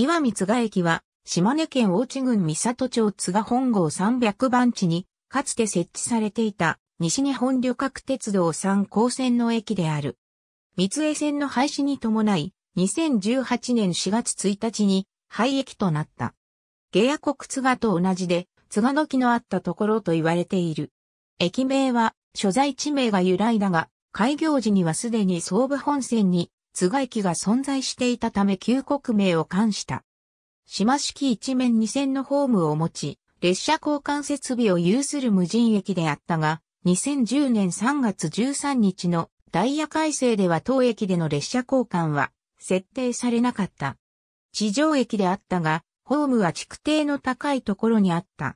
岩見津賀駅は、島根県大地郡三里町津賀本郷300番地に、かつて設置されていた、西日本旅客鉄道3高線の駅である。三重線の廃止に伴い、2018年4月1日に、廃駅となった。下夜国津賀と同じで、津賀の木のあったところと言われている。駅名は、所在地名が由来だが、開業時にはすでに総武本線に津賀駅が存在していたため旧国名を冠した。島式一面二線のホームを持ち、列車交換設備を有する無人駅であったが、2010年3月13日のダイヤ改正では当駅での列車交換は設定されなかった。地上駅であったが、ホームは築堤の高いところにあった。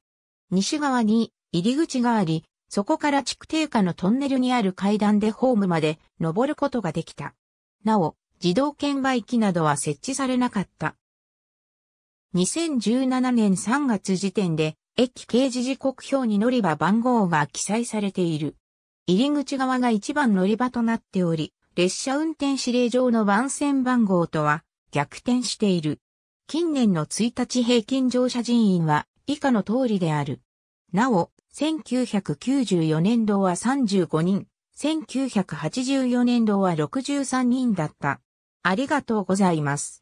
西側に入り口があり、そこから築堤下のトンネルにある階段でホームまで登ることができた。なお、自動券売機などは設置されなかった。2017年3月時点で、駅掲示時刻表に乗り場番号が記載されている。入り口側が一番乗り場となっており、列車運転指令上の番線番号とは逆転している。近年の1日平均乗車人員は以下の通りである。なお、1994年度は35人、1984年度は63人だった。ありがとうございます。